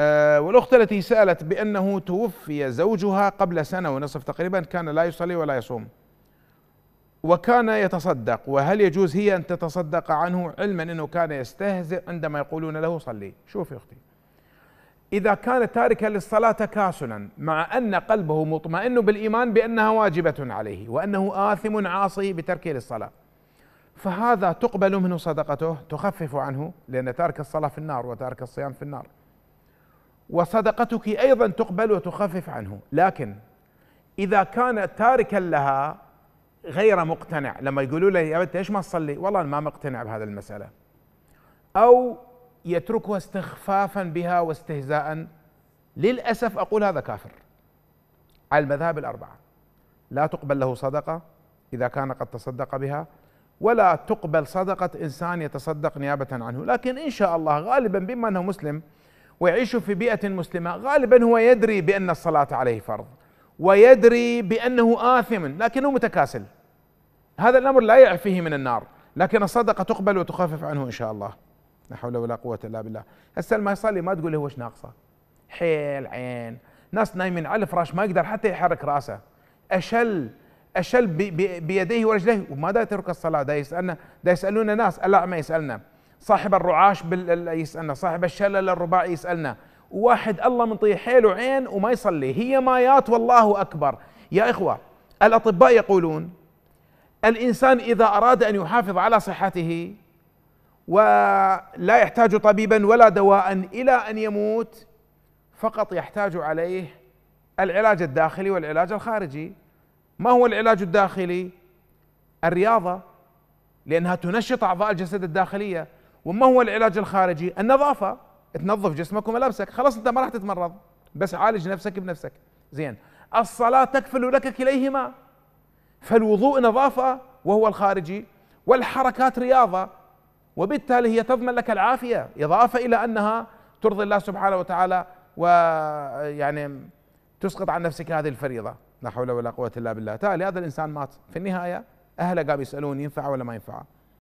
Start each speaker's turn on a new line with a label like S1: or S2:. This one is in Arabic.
S1: آه، والأخت التي سألت بأنه توفي زوجها قبل سنة ونصف تقريبا كان لا يصلي ولا يصوم وكان يتصدق وهل يجوز هي أن تتصدق عنه علما أنه كان يستهزئ عندما يقولون له صلي شوف يا أختي إذا كان تاركا للصلاة تكاسلا مع أن قلبه مطمئن بالإيمان بأنها واجبة عليه وأنه آثم عاصي بتركه للصلاة فهذا تقبل منه صدقته تخفف عنه لأن تارك الصلاة في النار وتارك الصيام في النار وصدقتك ايضا تقبل وتخفف عنه لكن اذا كان تاركا لها غير مقتنع لما يقولوا له يا بنت ايش ما تصلي والله أنا ما مقتنع بهذا المساله او يتركها استخفافا بها واستهزاء للاسف اقول هذا كافر على المذاهب الاربعه لا تقبل له صدقه اذا كان قد تصدق بها ولا تقبل صدقه انسان يتصدق نيابه عنه لكن ان شاء الله غالبا بما انه مسلم ويعيش في بيئة مسلمة غالبا هو يدري بأن الصلاة عليه فرض ويدري بأنه آثم لكنه متكاسل هذا الأمر لا يعفيه من النار لكن الصدقة تقبل وتخفف عنه إن شاء الله لا حول ولا قوة إلا بالله هسه ما يصلي ما تقول له وش ناقصه حيل عين ناس نايمين على الفراش ما يقدر حتى يحرك راسه أشل أشل بيديه ورجليه وما دا يترك الصلاة دا يسألنا دا يسألون ناس الأعمى يسألنا صاحب الرعاش بال... يسالنا صاحب الشلل الرباعي يسالنا واحد الله من حيله عين وما يصلي هي مايات والله اكبر يا اخوه الاطباء يقولون الانسان اذا اراد ان يحافظ على صحته ولا يحتاج طبيبا ولا دواء الى ان يموت فقط يحتاج عليه العلاج الداخلي والعلاج الخارجي ما هو العلاج الداخلي الرياضه لانها تنشط اعضاء الجسد الداخليه وما هو العلاج الخارجي النظافه تنظف جسمك وملابسك خلاص انت ما راح تتمرض بس عالج نفسك بنفسك زين الصلاه تكفل لك كليهما فالوضوء نظافه وهو الخارجي والحركات رياضه وبالتالي هي تضمن لك العافيه اضافه الى انها ترضي الله سبحانه وتعالى ويعني تسقط عن نفسك هذه الفريضه لا حول ولا قوه الا بالله تالي هذا الانسان مات في النهايه اهله قام يسالون ينفع ولا ما ينفع